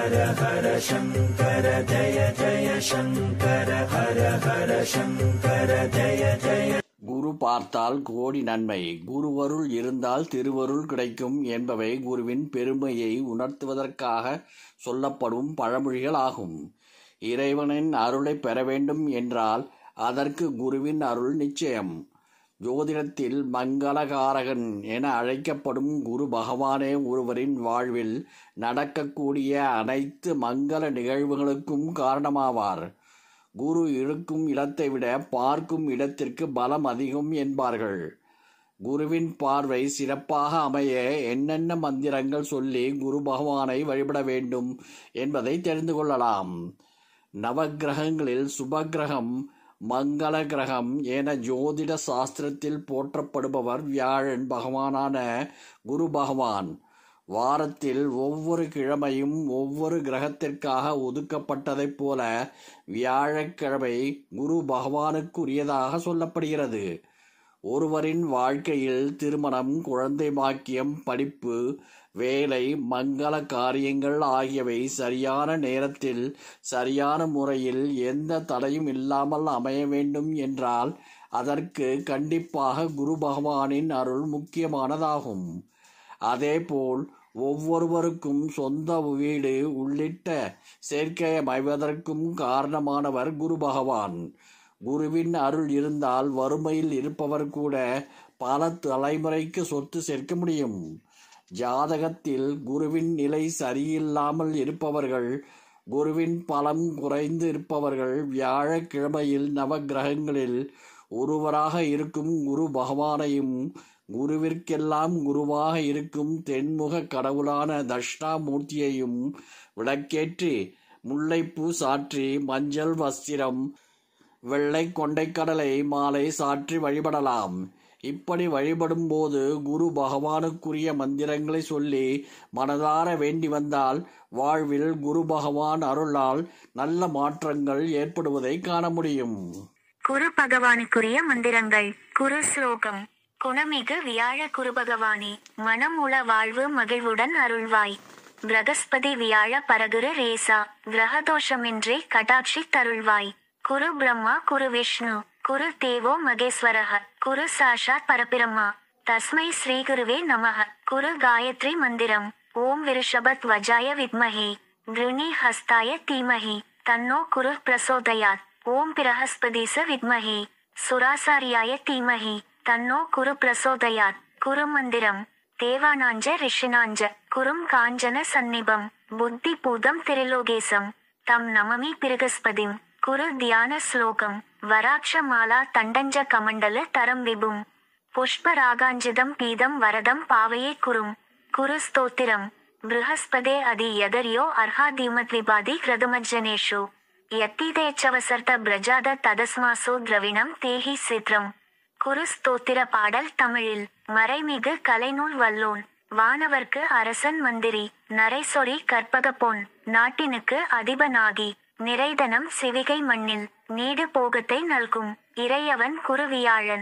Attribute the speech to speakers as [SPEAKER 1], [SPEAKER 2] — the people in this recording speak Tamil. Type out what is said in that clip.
[SPEAKER 1] ஹர ஹர சங்கர ஜய ஜய சங்கர ஹர ஹர சங்கர ஜய ஜய குரு பார்த்தால் கோடி நன்மை குருவருள் இருந்தால் திருவருள் கிடைக்கும் என்பவை குருவின் பெருமையை உணர்த்துவதற்காக சொல்லப்படும் பழமொழிகள் ஆகும் இறைவனின் அருளை பெற வேண்டும் என்றால் அதற்கு குருவின் அருள் நிச்சயம் ஜோதிடத்தில் மங்களகாரகன் என அழைக்கப்படும் குரு பகவானே ஒருவரின் வாழ்வில் நடக்கக்கூடிய அனைத்து மங்கள நிகழ்வுகளுக்கும் காரணமாவார் குரு இருக்கும் இடத்தை விட பார்க்கும் இடத்திற்கு பலம் அதிகம் என்பார்கள் குருவின் பார்வை சிறப்பாக அமைய என்னென்ன மந்திரங்கள் சொல்லி குரு பகவானை வழிபட வேண்டும் என்பதை தெரிந்து கொள்ளலாம் நவகிரகங்களில் சுபகிரகம் கிரகம் மங்கள கிரகம் என ஜோதிட சாஸ்திரத்தில் போற்றப்படுபவர் வியாழன் பகவானான குரு பகவான் வாரத்தில் ஒவ்வொரு கிழமையும் ஒவ்வொரு கிரகத்திற்காக ஒதுக்கப்பட்டதைப் போல வியாழக்கிழமை குரு பகவானுக்குரியதாக சொல்லப்படுகிறது ஒருவரின் வாழ்க்கையில் திருமணம் குழந்தை பாக்கியம் படிப்பு வேலை மங்கள காரியங்கள் ஆகியவை சரியான நேரத்தில் சரியான முறையில் எந்த தடையும் இல்லாமல் அமைய வேண்டும் என்றால் அதற்கு கண்டிப்பாக குரு பகவானின் அருள் முக்கியமானதாகும் அதேபோல் ஒவ்வொருவருக்கும் சொந்த வீடு உள்ளிட்ட சேர்க்கை அமைவதற்கும் காரணமானவர் குரு பகவான் குருவின் அருள் இருந்தால் வறுமையில் இருப்பவர் கூட பல தலைமுறைக்கு சொத்து சேர்க்க முடியும் ஜாதகத்தில் குருவின் நிலை சரியில்லாமல் இருப்பவர்கள் குருவின் பலம் குறைந்து இருப்பவர்கள் வியாழக்கிழமையில் நவகிரகங்களில் ஒருவராக இருக்கும் குரு பகவானையும் குருவிற்கெல்லாம் குருவாக இருக்கும் தென்முக கடவுளான தஷ்டாமூர்த்தியையும் விளக்கேற்றி முல்லைப்பூ சாற்றி மஞ்சள் வஸ்திரம் வெள்ளை கொண்டைக்கடலை மாலை சாற்றி வழிபடலாம் இப்படி வழிபடும் போது குரு பகவானுக்குரிய மந்திரங்களை சொல்லி மனதார வேண்டி வந்தால் வாழ்வில் குரு பகவான் அருளால் நல்ல மாற்றங்கள் ஏற்படுவதை காண முடியும்
[SPEAKER 2] குரு பகவானுக்குரிய மந்திரங்கள் குரு ஸ்லோகம் குணமிகு வியாழ குரு பகவானே மனம் உள வாழ்வு மகிழ்வுடன் அருள்வாய் பிரகஸ்பதி வியாழ பரகுரு ரேசா கிரகதோஷமின்றி கடாட்சி தருள்வாய் குரு பிரம்மா குரு விஷ்ணு குரு தேவோ மகேஸ்வரக குரு சாஷாத் பரபிரம்மா தஸ்மை ஸ்ரீகுருவே நமக குரு காயத்ரி மந்திரம் ஓம் விருஷபத் வஜாய வித்மஹே கிருணி ஹஸ்தாய தீமஹி தன்னோ குரு பிரசோதயாத் ஓம் பிரஹஸ்பதிச வித்மஹே சுராசாரியாய தீமஹி தன்னோ குரு பிரசோதயாத் குரு மந்திரம் தேவானாஞ்ச ரிஷினாஞ்ச குரும் காஞ்சன சந்நிபம் புத்தி பூதம் திருலோகேசம் தம் நமமி பிருகஸ்பதிம் குரு தியான ஸ்லோகம் வராட்ச மாலா தண்டஞ்ச கமண்டல தரம் விபும் புஷ்ப ராகாஞ்சிதம் பீதம் வரதம் பாவையே குரும் குரு ஸ்தோத்திரம் ப்ரஹஸ்பதே அதி யதரியோ விபாதி கிரதுமஜ்ஜனேஷு யத்தீதேச்சவசர்த்த பிரஜாத ததஸ்மாசோ திரவிணம் தேஹி சித்ரம் குரு ஸ்தோத்திர பாடல் தமிழில் மறைமிகு கலைநூல் வல்லோன் வானவர்க்கு அரசன் மந்திரி நரைசொரி கற்பகப்போன் நாட்டினுக்கு அதிபனாகி நிறைதனம் சிவிகை மண்ணில் நீடு போகத்தை நல்கும் இறையவன் குருவியாழன்